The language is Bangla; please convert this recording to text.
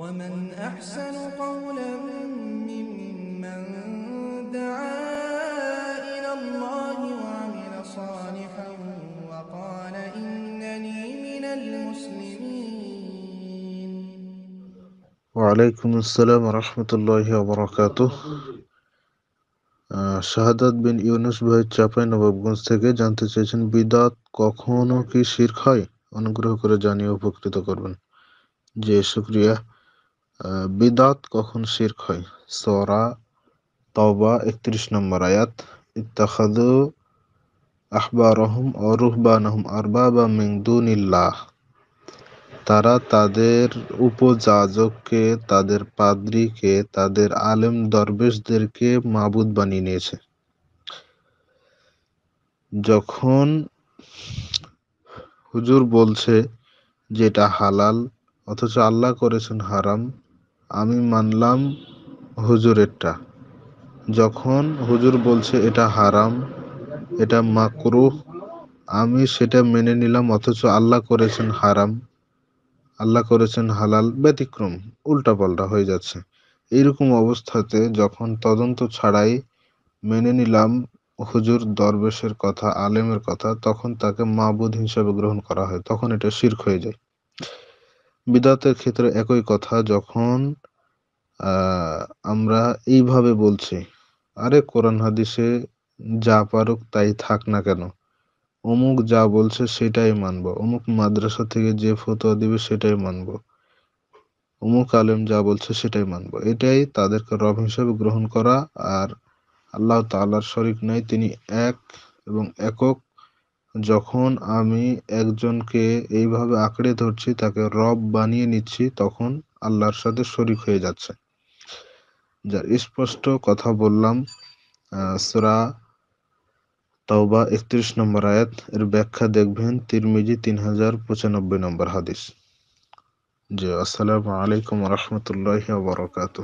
ومن أحسن قولا ممن دعا إلى الله وعمل صالحا وقال إنني من المسلمين وعليكم السلام ورحمة الله وبركاته শাহাদাত বিন ইউনুস ভাই চাপাই নবাবগঞ্জ থেকে জানতে চেয়েছেন বিদাত কখনো কি শির্ক হয় অনুগ্রহ করে জানিয়ে উপকৃত করবেন জি শুক্রিয়া বিদাত কখন শির্ক হয় সরা তওবা একত্রিশ নম্বর আয়াত ইত্তাখাদু আহবারহম ও রুহবানহম আরবাবা মিংদুনিল্লাহ তারা তাদের উপযাজককে তাদের পাদ্রিকে তাদের আলেম দরবেশদেরকে মাবুদ বানিয়ে নিয়েছে যখন হুজুর বলছে যেটা হালাল অথচ আল্লাহ করেছেন হারাম আমি মানলাম হুজুরেরটা যখন হুজুর বলছে এটা হারাম এটা মাকরুহ আমি সেটা মেনে নিলাম অথচ আল্লাহ করেছেন হারাম আল্লাহ করেছেন হালাল ব্যতিক্রম উল্টা পাল্টা হয়ে যাচ্ছে এইরকম অবস্থাতে যখন তদন্ত ছাড়াই মেনে নিলাম হুজুর দরবেশের কথা আলেমের কথা তখন তাকে বুধ হিসাবে গ্রহণ করা হয় তখন এটা শির্ক হয়ে যায় বিদাতের ক্ষেত্রে একই কথা যখন আমরা এইভাবে বলছি আরে কোরআন হাদিসে যা পারুক তাই থাক না কেন অমুক যা বলছে সেটাই মানব অমুক মাদ্রাসা থেকে যে ফতোয়া দিবে সেটাই মানব অমুক আলেম যা বলছে সেটাই মানব এটাই তাদেরকে রব হিসেবে গ্রহণ করা আর আল্লাহ তাল্লাহার শরিক নাই তিনি এক এবং একক যখন আমি একজনকে এইভাবে আঁকড়ে ধরছি তাকে রব বানিয়ে নিচ্ছি তখন আল্লাহর সাথে শরিক হয়ে যাচ্ছে যার স্পষ্ট কথা বললাম সুরা তাওবা একত্রিশ নম্বর আয়াত এর ব্যাখ্যা দেখবেন তিরমিজি তিন হাজার পঁচানব্বই নম্বর হাদিস জি আসসালামু আলাইকুম রহমতুল্লাহ বরকাত